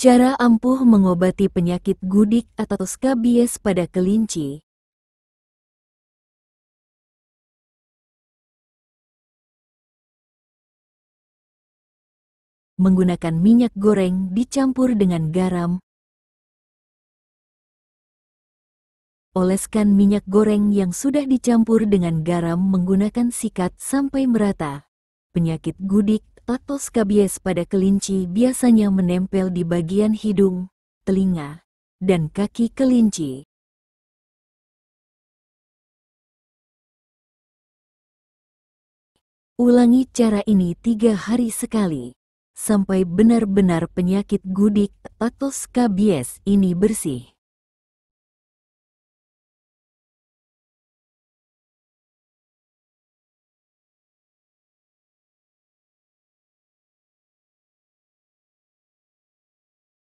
Cara ampuh mengobati penyakit gudik atau skabies pada kelinci. Menggunakan minyak goreng dicampur dengan garam. Oleskan minyak goreng yang sudah dicampur dengan garam menggunakan sikat sampai merata. Penyakit gudik Tatos kabies pada kelinci biasanya menempel di bagian hidung, telinga, dan kaki kelinci. Ulangi cara ini tiga hari sekali, sampai benar-benar penyakit gudik atau skabies ini bersih.